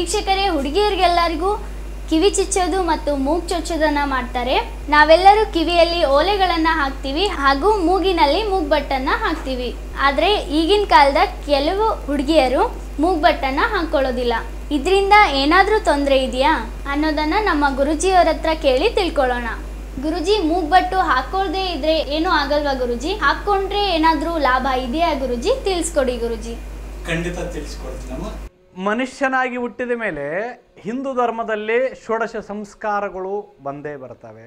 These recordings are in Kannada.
ವೀಕ್ಷಕರೇ ಹುಡುಗಿಯರಿಗೆಲ್ಲರಿಗೂ ಕಿವಿ ಚುಚ್ಚೋದು ಮತ್ತು ಮೂಗ್ ಚುಚ್ಚೋದನ್ನು ಮಾಡ್ತಾರೆ ನಾವೆಲ್ಲರೂ ಕಿವಿಯಲ್ಲಿ ಓಲೆಗಳನ್ನು ಹಾಕ್ತೀವಿ ಹಾಗೂ ಮೂಗಿನಲ್ಲಿ ಮೂಗ್ಬಟ್ಟನ್ನು ಹಾಕ್ತೀವಿ ಆದರೆ ಈಗಿನ ಕಾಲದ ಕೆಲವು ಹುಡುಗಿಯರು ಮೂಗ್ಬಟ್ಟನ್ನು ಹಾಕೊಳ್ಳೋದಿಲ್ಲ ಇದರಿಂದ ಏನಾದರೂ ತೊಂದರೆ ಇದೆಯಾ ಅನ್ನೋದನ್ನ ನಮ್ಮ ಗುರುಜಿಯವರ ಹತ್ರ ಕೇಳಿ ತಿಳ್ಕೊಳ್ಳೋಣ ಗುರುಜಿ ಮೂಗ್ಬಟ್ಟು ಹಾಕೊಳ್ದೆ ಇದ್ರೆ ಏನೂ ಆಗಲ್ವಾ ಗುರುಜಿ ಹಾಕೊಂಡ್ರೆ ಏನಾದರೂ ಲಾಭ ಇದೆಯಾ ಗುರುಜಿ ತಿಳಿಸ್ಕೊಡಿ ಗುರುಜಿ ಖಂಡಿತ ತಿಳಿಸ್ಕೊಡ್ತೀನಮ್ಮ ಮನುಷ್ಯನಾಗಿ ಹುಟ್ಟಿದ ಮೇಲೆ ಹಿಂದೂ ಧರ್ಮದಲ್ಲಿ ಷೋಡಶ ಸಂಸ್ಕಾರಗಳು ಬಂದೇ ಬರ್ತವೆ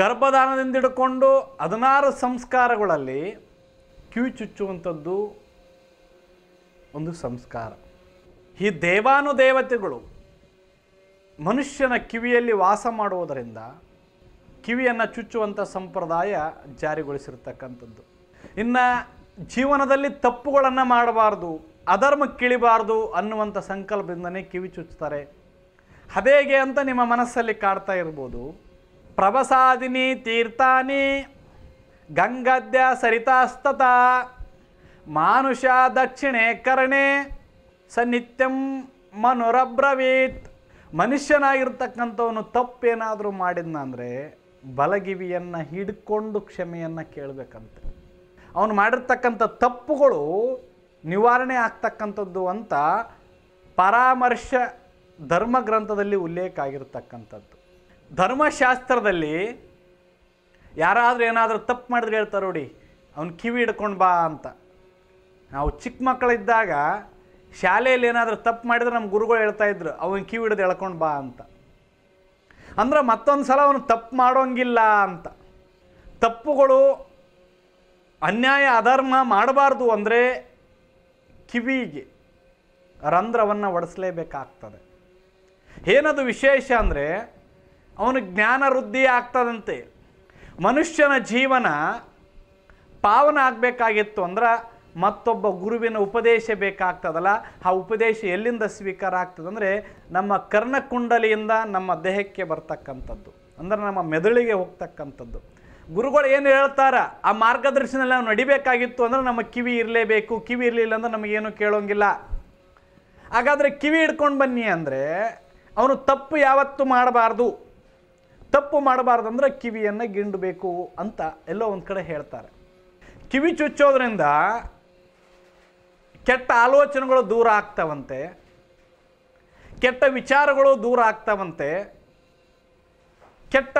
ಗರ್ಭದಾನದಿಂದ ಹಿಡ್ಕೊಂಡು ಹದಿನಾರು ಸಂಸ್ಕಾರಗಳಲ್ಲಿ ಕಿವಿ ಚುಚ್ಚುವಂಥದ್ದು ಒಂದು ಸಂಸ್ಕಾರ ಈ ದೇವಾನುದೇವತೆಗಳು ಮನುಷ್ಯನ ಕಿವಿಯಲ್ಲಿ ವಾಸ ಮಾಡುವುದರಿಂದ ಕಿವಿಯನ್ನು ಚುಚ್ಚುವಂಥ ಸಂಪ್ರದಾಯ ಜಾರಿಗೊಳಿಸಿರ್ತಕ್ಕಂಥದ್ದು ಇನ್ನು ಜೀವನದಲ್ಲಿ ತಪ್ಪುಗಳನ್ನು ಮಾಡಬಾರ್ದು ಅಧರ್ಮಕ್ಕಿಳಿಬಾರ್ದು ಅನ್ನುವಂಥ ಸಂಕಲ್ಪದಿಂದನೇ ಕಿವಿ ಚುಚ್ತಾರೆ ಅದೇಗೆ ಅಂತ ನಿಮ್ಮ ಮನಸ್ಸಲ್ಲಿ ಕಾಡ್ತಾ ಇರ್ಬೋದು ಪ್ರಭಸಾದಿನಿ ತೀರ್ಥಾನಿ ಗಂಗಾದ್ಯ ಸರಿತಾಸ್ತತ ಮಾನುಷ ದಕ್ಷಿಣೆ ಕರ್ಣೆ ಸನ್ನಿತ್ಯಂ ಮನುರಬ್ರವೀತ್ ಮನುಷ್ಯನಾಗಿರ್ತಕ್ಕಂಥವನು ತಪ್ಪೇನಾದರೂ ಮಾಡಿದ್ನ ಅಂದರೆ ಬಲಗಿವಿಯನ್ನು ಹಿಡ್ಕೊಂಡು ಕ್ಷಮೆಯನ್ನು ಕೇಳಬೇಕಂತೆ ಅವನು ಮಾಡಿರ್ತಕ್ಕಂಥ ತಪ್ಪುಗಳು ನಿವಾರಣೆ ಆಗ್ತಕ್ಕಂಥದ್ದು ಅಂತ ಪರಾಮರ್ಶ ಧರ್ಮ ಗ್ರಂಥದಲ್ಲಿ ಉಲ್ಲೇಖ ಆಗಿರತಕ್ಕಂಥದ್ದು ಧರ್ಮಶಾಸ್ತ್ರದಲ್ಲಿ ಯಾರಾದರೂ ಏನಾದರೂ ತಪ್ಪು ಮಾಡಿದ್ರೆ ಹೇಳ್ತಾರೆ ನೋಡಿ ಅವ್ನು ಕಿವಿ ಹಿಡ್ಕೊಂಡು ಬಾ ಅಂತ ನಾವು ಚಿಕ್ಕ ಮಕ್ಕಳಿದ್ದಾಗ ಶಾಲೆಯಲ್ಲಿ ಏನಾದರೂ ತಪ್ಪು ಮಾಡಿದ್ರೆ ನಮ್ಮ ಗುರುಗಳು ಹೇಳ್ತಾ ಇದ್ರು ಅವನು ಕಿವಿ ಹಿಡಿದು ಎಳ್ಕೊಂಡು ಬಾ ಅಂತ ಅಂದ್ರೆ ಮತ್ತೊಂದು ಸಲ ಅವನು ತಪ್ಪು ಮಾಡೋಂಗಿಲ್ಲ ಅಂತ ತಪ್ಪುಗಳು ಅನ್ಯಾಯ ಅಧರ್ಮ ಮಾಡಬಾರ್ದು ಅಂದರೆ ಕಿವಿಗೆ ರಂಧ್ರವನ್ನು ಒಡಿಸ್ಲೇಬೇಕಾಗ್ತದೆ ಏನದು ವಿಶೇಷ ಅಂದರೆ ಅವನು ಜ್ಞಾನ ವೃದ್ಧಿ ಆಗ್ತದಂತೆ ಮನುಷ್ಯನ ಜೀವನ ಪಾವನ ಆಗಬೇಕಾಗಿತ್ತು ಅಂದ್ರೆ ಮತ್ತೊಬ್ಬ ಗುರುವಿನ ಉಪದೇಶ ಬೇಕಾಗ್ತದಲ್ಲ ಆ ಉಪದೇಶ ಎಲ್ಲಿಂದ ಸ್ವೀಕಾರ ಆಗ್ತದಂದರೆ ನಮ್ಮ ಕರ್ಣಕುಂಡಲಿಯಿಂದ ನಮ್ಮ ದೇಹಕ್ಕೆ ಬರ್ತಕ್ಕಂಥದ್ದು ಅಂದರೆ ನಮ್ಮ ಮೆದುಳಿಗೆ ಹೋಗ್ತಕ್ಕಂಥದ್ದು ಗುರುಗಳು ಏನು ಹೇಳ್ತಾರ ಆ ಮಾರ್ಗದರ್ಶನದಲ್ಲಿ ನಾವು ನಡಿಬೇಕಾಗಿತ್ತು ಅಂದ್ರೆ ನಮ್ಮ ಕಿವಿ ಇರಲೇಬೇಕು ಕಿವಿ ಇರಲಿಲ್ಲ ಅಂದ್ರೆ ನಮಗೇನು ಕೇಳೋಂಗಿಲ್ಲ ಹಾಗಾದರೆ ಕಿವಿ ಹಿಡ್ಕೊಂಡು ಬನ್ನಿ ಅಂದರೆ ಅವನು ತಪ್ಪು ಯಾವತ್ತು ಮಾಡಬಾರ್ದು ತಪ್ಪು ಮಾಡಬಾರ್ದು ಅಂದರೆ ಕಿವಿಯನ್ನು ಗಿಂಡಬೇಕು ಅಂತ ಎಲ್ಲ ಒಂದು ಕಡೆ ಹೇಳ್ತಾರೆ ಕಿವಿ ಚುಚ್ಚೋದ್ರಿಂದ ಕೆಟ್ಟ ಆಲೋಚನೆಗಳು ದೂರ ಆಗ್ತವಂತೆ ಕೆಟ್ಟ ವಿಚಾರಗಳು ದೂರ ಆಗ್ತಾವಂತೆ ಕೆಟ್ಟ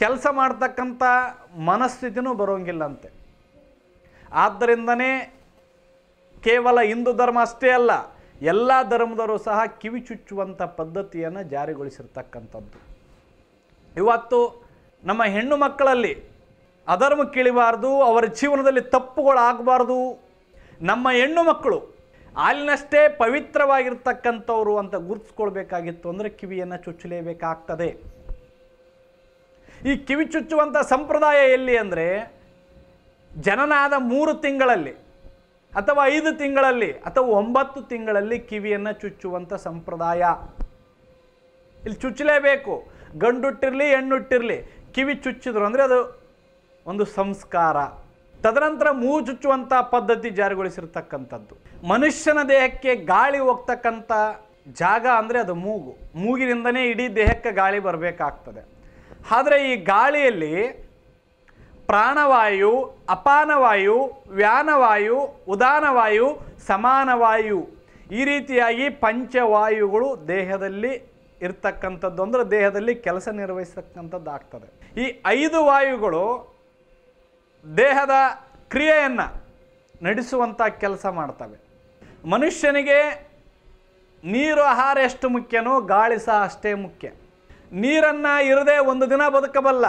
ಕೆಲಸ ಮಾಡ್ತಕ್ಕಂಥ ಮನಸ್ಥಿತಿನೂ ಬರೋಂಗಿಲ್ಲಂತೆ ಆದ್ದರಿಂದನೇ ಕೇವಲ ಹಿಂದೂ ಧರ್ಮ ಅಷ್ಟೇ ಅಲ್ಲ ಎಲ್ಲ ಧರ್ಮದವರು ಸಹ ಕಿವಿ ಚುಚ್ಚುವಂಥ ಪದ್ಧತಿಯನ್ನು ಜಾರಿಗೊಳಿಸಿರ್ತಕ್ಕಂಥದ್ದು ಇವತ್ತು ನಮ್ಮ ಹೆಣ್ಣು ಮಕ್ಕಳಲ್ಲಿ ಅಧರ್ಮ ಕೀಳಿಬಾರ್ದು ಅವರ ಜೀವನದಲ್ಲಿ ತಪ್ಪುಗಳಾಗಬಾರ್ದು ನಮ್ಮ ಹೆಣ್ಣು ಮಕ್ಕಳು ಅಲ್ಲಿನಷ್ಟೇ ಪವಿತ್ರವಾಗಿರ್ತಕ್ಕಂಥವ್ರು ಅಂತ ಗುರುತಿಸ್ಕೊಳ್ಬೇಕಾಗಿತ್ತು ಅಂದರೆ ಕಿವಿಯನ್ನು ಚುಚ್ಚಲೇಬೇಕಾಗ್ತದೆ ಈ ಕಿವಿ ಚುಚ್ಚುವಂಥ ಸಂಪ್ರದಾಯ ಎಲ್ಲಿ ಅಂದರೆ ಜನನಾದ ಮೂರು ತಿಂಗಳಲ್ಲಿ ಅಥವಾ ಐದು ತಿಂಗಳಲ್ಲಿ ಅಥವಾ ಒಂಬತ್ತು ತಿಂಗಳಲ್ಲಿ ಕಿವಿಯನ್ನು ಚುಚ್ಚುವಂಥ ಸಂಪ್ರದಾಯ ಇಲ್ಲಿ ಚುಚ್ಚಲೇಬೇಕು ಗಂಡುಟ್ಟಿರಲಿ ಹೆಣ್ಣುಟ್ಟಿರಲಿ ಕಿವಿ ಚುಚ್ಚಿದ್ರು ಅಂದರೆ ಅದು ಒಂದು ಸಂಸ್ಕಾರ ತದನಂತರ ಮೂ ಚುಚ್ಚುವಂಥ ಪದ್ಧತಿ ಜಾರಿಗೊಳಿಸಿರ್ತಕ್ಕಂಥದ್ದು ಮನುಷ್ಯನ ದೇಹಕ್ಕೆ ಗಾಳಿ ಹೋಗ್ತಕ್ಕಂಥ ಜಾಗ ಅಂದರೆ ಅದು ಮೂಗು ಮೂಗಿನಿಂದನೇ ಇಡೀ ದೇಹಕ್ಕೆ ಗಾಳಿ ಬರಬೇಕಾಗ್ತದೆ ಆದರೆ ಈ ಗಾಳಿಯಲ್ಲಿ ಪ್ರಾಣವಾಯು ಅಪಾನವಾಯು ವ್ಯಾನವಾಯು ಉದಾನವಾಯು ಸಮಾನವಾಯು ಈ ರೀತಿಯಾಗಿ ಪಂಚವಾಯುಗಳು ದೇಹದಲ್ಲಿ ಇರ್ತಕ್ಕಂಥದ್ದು ಅಂದರೆ ದೇಹದಲ್ಲಿ ಕೆಲಸ ನಿರ್ವಹಿಸತಕ್ಕಂಥದ್ದಾಗ್ತದೆ ಈ ಐದು ವಾಯುಗಳು ದೇಹದ ಕ್ರಿಯೆಯನ್ನು ನಡೆಸುವಂಥ ಕೆಲಸ ಮಾಡ್ತವೆ ಮನುಷ್ಯನಿಗೆ ನೀರು ಆಹಾರ ಎಷ್ಟು ಮುಖ್ಯನೋ ಗಾಳಿ ಸಹ ಅಷ್ಟೇ ಮುಖ್ಯ ನೀರನ್ನು ಇರದೆ ಒಂದು ದಿನ ಬದುಕಬಲ್ಲ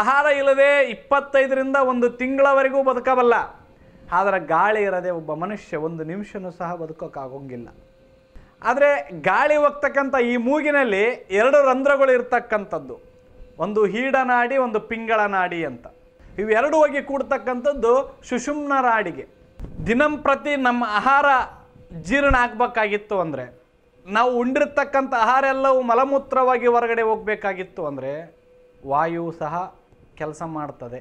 ಆಹಾರ ಇಲ್ಲದೆ ಇಪ್ಪತ್ತೈದರಿಂದ ಒಂದು ತಿಂಗಳವರೆಗೂ ಬದುಕಬಲ್ಲ ಆದರೆ ಗಾಳಿ ಇರದೆ ಒಬ್ಬ ಮನುಷ್ಯ ಒಂದು ನಿಮಿಷನೂ ಸಹ ಬದುಕೋಕ್ಕಾಗೋಂಗಿಲ್ಲ ಆದರೆ ಗಾಳಿ ಹೋಗ್ತಕ್ಕಂಥ ಈ ಮೂಗಿನಲ್ಲಿ ಎರಡು ರಂಧ್ರಗಳು ಇರ್ತಕ್ಕಂಥದ್ದು ಒಂದು ಹೀಡನಾಡಿ ಒಂದು ಪಿಂಗಳ ನಾಡಿ ಅಂತ ಇವೆರಡು ಹೋಗಿ ಕೂಡ್ತಕ್ಕಂಥದ್ದು ಸುಷುಮ್ನ ರಾಡಿಗೆ ದಿನಂಪ್ರತಿ ನಮ್ಮ ಆಹಾರ ಜೀರ್ಣ ಆಗಬೇಕಾಗಿತ್ತು ಅಂದರೆ ನಾವು ಉಂಡಿರ್ತಕ್ಕಂಥ ಆಹಾರ ಎಲ್ಲವೂ ಮಲಮೂತ್ರವಾಗಿ ಹೊರಗಡೆ ಹೋಗಬೇಕಾಗಿತ್ತು ಅಂದರೆ ವಾಯು ಸಹ ಕೆಲಸ ಮಾಡ್ತದೆ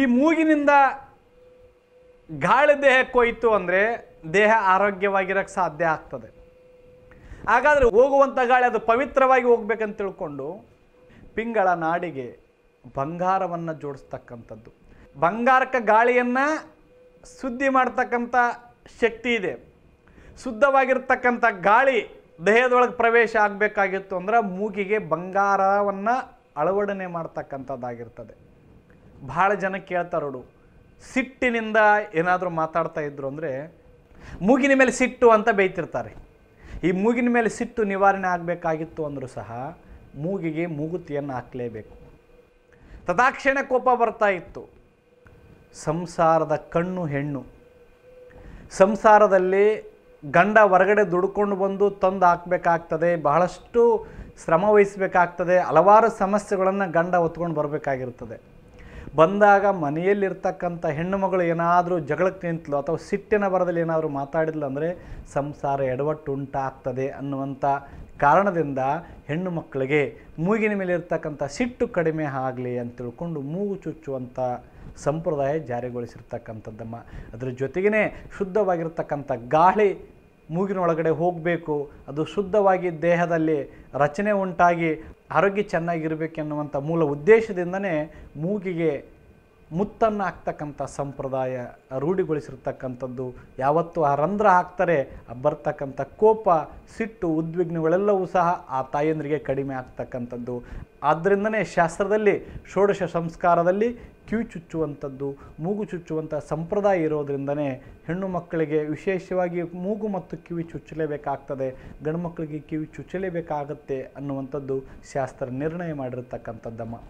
ಈ ಮೂಗಿನಿಂದ ಗಾಳಿ ದೇಹಕ್ಕೆ ಹೋಯಿತು ಅಂದರೆ ದೇಹ ಆರೋಗ್ಯವಾಗಿರಕ್ಕೆ ಸಾಧ್ಯ ಆಗ್ತದೆ ಹಾಗಾದರೆ ಹೋಗುವಂಥ ಗಾಳಿ ಅದು ಪವಿತ್ರವಾಗಿ ಹೋಗ್ಬೇಕಂತ ತಿಳ್ಕೊಂಡು ಪಿಂಗಳ ನಾಡಿಗೆ ಬಂಗಾರವನ್ನು ಜೋಡಿಸ್ತಕ್ಕಂಥದ್ದು ಬಂಗಾರಕ್ಕೆ ಗಾಳಿಯನ್ನು ಸುದ್ದಿ ಮಾಡ್ತಕ್ಕಂಥ ಶಕ್ತಿ ಇದೆ ಶುದ್ಧವಾಗಿರ್ತಕ್ಕಂಥ ಗಾಳಿ ದೇಹದೊಳಗೆ ಪ್ರವೇಶ ಆಗಬೇಕಾಗಿತ್ತು ಅಂದ್ರೆ ಮೂಗಿಗೆ ಬಂಗಾರವನ್ನು ಅಳವಡನೆ ಮಾಡ್ತಕ್ಕಂಥದ್ದಾಗಿರ್ತದೆ ಭಾಳ ಜನ ಕೇಳ್ತಾರೋಡು ಸಿಟ್ಟಿನಿಂದ ಏನಾದರೂ ಮಾತಾಡ್ತಾ ಇದ್ರು ಅಂದರೆ ಮೂಗಿನ ಮೇಲೆ ಸಿಟ್ಟು ಅಂತ ಬೈತಿರ್ತಾರೆ ಈ ಮೂಗಿನ ಮೇಲೆ ಸಿಟ್ಟು ನಿವಾರಣೆ ಆಗಬೇಕಾಗಿತ್ತು ಅಂದರೂ ಸಹ ಮೂಗಿಗೆ ಮೂಗುತಿಯನ್ನು ಹಾಕಲೇಬೇಕು ತದಾಕ್ಷಣ ಕೋಪ ಬರ್ತಾ ಇತ್ತು ಸಂಸಾರದ ಕಣ್ಣು ಹೆಣ್ಣು ಸಂಸಾರದಲ್ಲಿ ಗಂಡ ಹೊರಗಡೆ ದುಡ್ಕೊಂಡು ಬಂದು ತಂದು ಹಾಕಬೇಕಾಗ್ತದೆ ಬಹಳಷ್ಟು ಶ್ರಮ ವಹಿಸಬೇಕಾಗ್ತದೆ ಹಲವಾರು ಸಮಸ್ಯೆಗಳನ್ನು ಗಂಡ ಹೊತ್ಕೊಂಡು ಬರಬೇಕಾಗಿರ್ತದೆ ಬಂದಾಗ ಮನೆಯಲ್ಲಿರ್ತಕ್ಕಂಥ ಹೆಣ್ಣು ಮಗಳು ಏನಾದರೂ ಜಗಳಕ್ಕೆ ನಿಂತಲು ಅಥವಾ ಸಿಟ್ಟಿನ ಬರದಲ್ಲಿ ಏನಾದರೂ ಮಾತಾಡಿದ್ಲು ಅಂದರೆ ಸಂಸಾರ ಎಡವಟ್ಟು ಉಂಟಾಗ್ತದೆ ಅನ್ನುವಂಥ ಕಾರಣದಿಂದ ಹೆಣ್ಣು ಮಕ್ಕಳಿಗೆ ಮೂಗಿನ ಮೇಲೆ ಇರ್ತಕ್ಕಂಥ ಸಿಟ್ಟು ಕಡಿಮೆ ಆಗಲಿ ಅಂತ ತಿಳ್ಕೊಂಡು ಮೂಗು ಚುಚ್ಚುವಂಥ ಸಂಪ್ರದಾಯ ಜಾರಿಗೊಳಿಸಿರ್ತಕ್ಕಂಥದ್ದಮ್ಮ ಅದರ ಜೊತೆಗೇ ಶುದ್ಧವಾಗಿರ್ತಕ್ಕಂಥ ಗಾಳಿ ಮೂಗಿನೊಳಗಡೆ ಹೋಗಬೇಕು ಅದು ಶುದ್ಧವಾಗಿ ದೇಹದಲ್ಲಿ ರಚನೆ ಉಂಟಾಗಿ ಆರೋಗ್ಯ ಚೆನ್ನಾಗಿರಬೇಕೆನ್ನುವಂಥ ಮೂಲ ಉದ್ದೇಶದಿಂದನೇ ಮೂಗಿಗೆ ಮುತ್ತನ್ನು ಹಾಕ್ತಕ್ಕಂಥ ಸಂಪ್ರದಾಯ ರೂಢಿಗೊಳಿಸಿರ್ತಕ್ಕಂಥದ್ದು ಯಾವತ್ತು ಆ ರಂಧ್ರ ಹಾಕ್ತಾರೆ ಬರ್ತಕ್ಕಂಥ ಕೋಪ ಸಿಟ್ಟು ಉದ್ವಿಗ್ನಗಳೆಲ್ಲವೂ ಸಹ ಆ ತಾಯಂದ್ರಿಗೆ ಕಡಿಮೆ ಆಗ್ತಕ್ಕಂಥದ್ದು ಆದ್ದರಿಂದನೇ ಶಾಸ್ತ್ರದಲ್ಲಿ ಷೋಡಶ ಸಂಸ್ಕಾರದಲ್ಲಿ ಕ್ಯೂ ಚುಚ್ಚುವಂಥದ್ದು ಮೂಗು ಚುಚ್ಚುವಂಥ ಸಂಪ್ರದಾಯ ಇರೋದರಿಂದನೇ ಹೆಣ್ಣು ಮಕ್ಕಳಿಗೆ ವಿಶೇಷವಾಗಿ ಮೂಗು ಮತ್ತು ಕಿವಿ ಚುಚ್ಚಲೇಬೇಕಾಗ್ತದೆ ಗಂಡು ಮಕ್ಕಳಿಗೆ ಕಿವಿ ಚುಚ್ಚಲೇಬೇಕಾಗತ್ತೆ ಅನ್ನುವಂಥದ್ದು ಶಾಸ್ತ್ರ ನಿರ್ಣಯ ಮಾಡಿರತಕ್ಕಂಥದ್ದಮ್ಮ